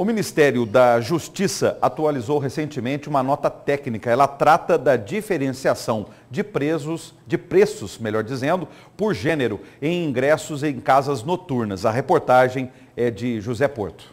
O Ministério da Justiça atualizou recentemente uma nota técnica. Ela trata da diferenciação de presos, de preços, melhor dizendo, por gênero em ingressos em casas noturnas. A reportagem é de José Porto.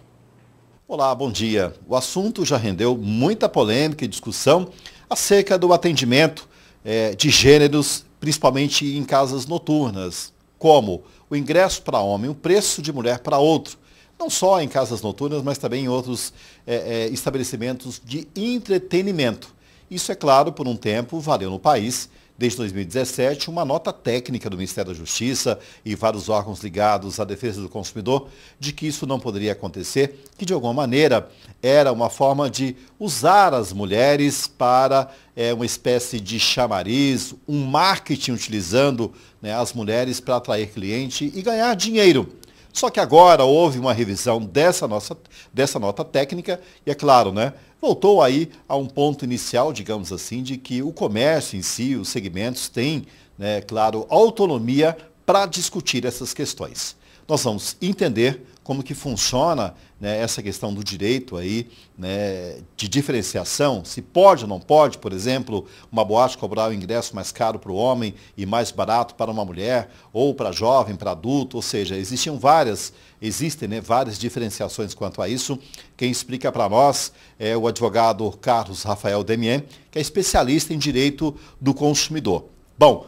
Olá, bom dia. O assunto já rendeu muita polêmica e discussão acerca do atendimento é, de gêneros, principalmente em casas noturnas, como o ingresso para homem, o preço de mulher para outro não só em casas noturnas, mas também em outros é, é, estabelecimentos de entretenimento. Isso, é claro, por um tempo valeu no país. Desde 2017, uma nota técnica do Ministério da Justiça e vários órgãos ligados à defesa do consumidor de que isso não poderia acontecer, que de alguma maneira era uma forma de usar as mulheres para é, uma espécie de chamariz, um marketing utilizando né, as mulheres para atrair cliente e ganhar dinheiro. Só que agora houve uma revisão dessa, nossa, dessa nota técnica e, é claro, né, voltou aí a um ponto inicial, digamos assim, de que o comércio em si, os segmentos têm, né, claro, autonomia para discutir essas questões. Nós vamos entender como que funciona né, essa questão do direito aí, né, de diferenciação, se pode ou não pode, por exemplo, uma boate cobrar o ingresso mais caro para o homem e mais barato para uma mulher, ou para jovem, para adulto, ou seja, existiam várias, existem né, várias diferenciações quanto a isso. Quem explica para nós é o advogado Carlos Rafael Demien, que é especialista em direito do consumidor. Bom,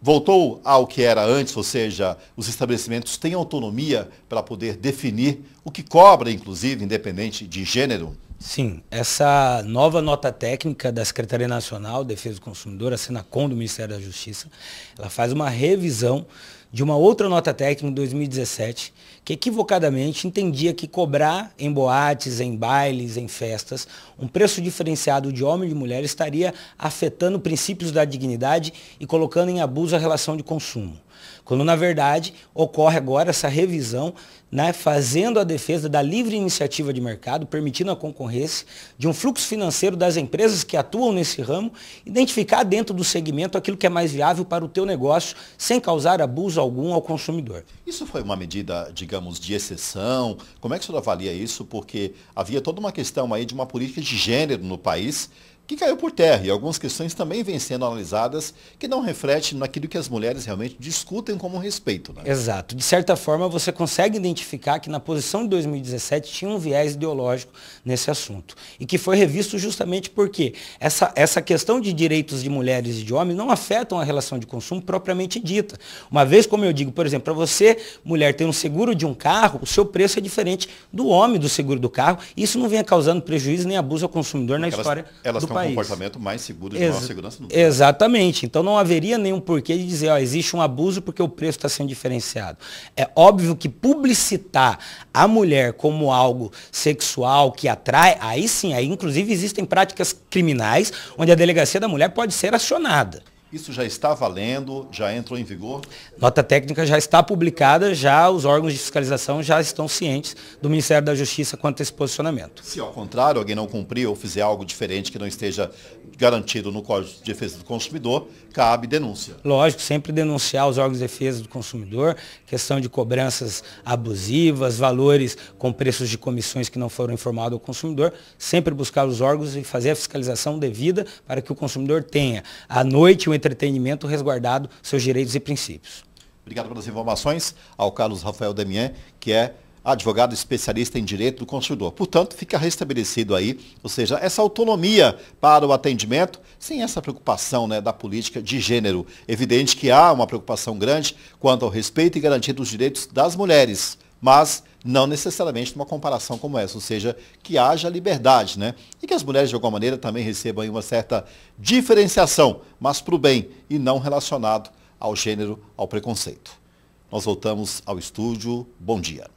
voltou ao que era antes, ou seja, os estabelecimentos têm autonomia para poder definir o que cobra, inclusive, independente de gênero? Sim, essa nova nota técnica da Secretaria Nacional de Defesa do Consumidor, a Senacom do Ministério da Justiça, ela faz uma revisão de uma outra nota técnica de 2017, que equivocadamente entendia que cobrar em boates, em bailes, em festas, um preço diferenciado de homem e de mulher estaria afetando princípios da dignidade e colocando em abuso a relação de consumo. Quando, na verdade, ocorre agora essa revisão, né, fazendo a defesa da livre iniciativa de mercado, permitindo a concorrência de um fluxo financeiro das empresas que atuam nesse ramo, identificar dentro do segmento aquilo que é mais viável para o teu negócio, sem causar abuso algum ao consumidor. Isso foi uma medida, digamos, de exceção? Como é que o senhor avalia isso? Porque havia toda uma questão aí de uma política de gênero no país, que caiu por terra e algumas questões também vêm sendo analisadas que não refletem naquilo que as mulheres realmente discutem como respeito. Né? Exato. De certa forma, você consegue identificar que na posição de 2017 tinha um viés ideológico nesse assunto e que foi revisto justamente porque essa, essa questão de direitos de mulheres e de homens não afetam a relação de consumo propriamente dita. Uma vez, como eu digo, por exemplo, para você, mulher, ter um seguro de um carro, o seu preço é diferente do homem do seguro do carro e isso não vem causando prejuízo nem abuso ao consumidor na elas, história elas do país. um comportamento mais seguro de Ex maior segurança no Exatamente. Então não haveria nenhum porquê de dizer, ó, existe um abuso porque o preço está sendo diferenciado. É óbvio que publicitar a mulher como algo sexual que atrai, aí sim, aí inclusive existem práticas criminais onde a delegacia da mulher pode ser acionada. Isso já está valendo, já entrou em vigor? Nota técnica já está publicada, já os órgãos de fiscalização já estão cientes do Ministério da Justiça quanto a esse posicionamento. Se ao contrário, alguém não cumprir ou fizer algo diferente que não esteja garantido no Código de Defesa do Consumidor, cabe denúncia. Lógico, sempre denunciar os órgãos de defesa do consumidor, questão de cobranças abusivas, valores com preços de comissões que não foram informados ao consumidor, sempre buscar os órgãos e fazer a fiscalização devida para que o consumidor tenha à noite o um entretenimento resguardado seus direitos e princípios. Obrigado pelas informações ao Carlos Rafael Damien, que é advogado especialista em direito do consumidor. Portanto, fica restabelecido aí, ou seja, essa autonomia para o atendimento, sem essa preocupação né, da política de gênero. Evidente que há uma preocupação grande quanto ao respeito e garantia dos direitos das mulheres mas não necessariamente numa comparação como essa, ou seja, que haja liberdade, né? E que as mulheres, de alguma maneira, também recebam uma certa diferenciação, mas para o bem e não relacionado ao gênero, ao preconceito. Nós voltamos ao estúdio. Bom dia.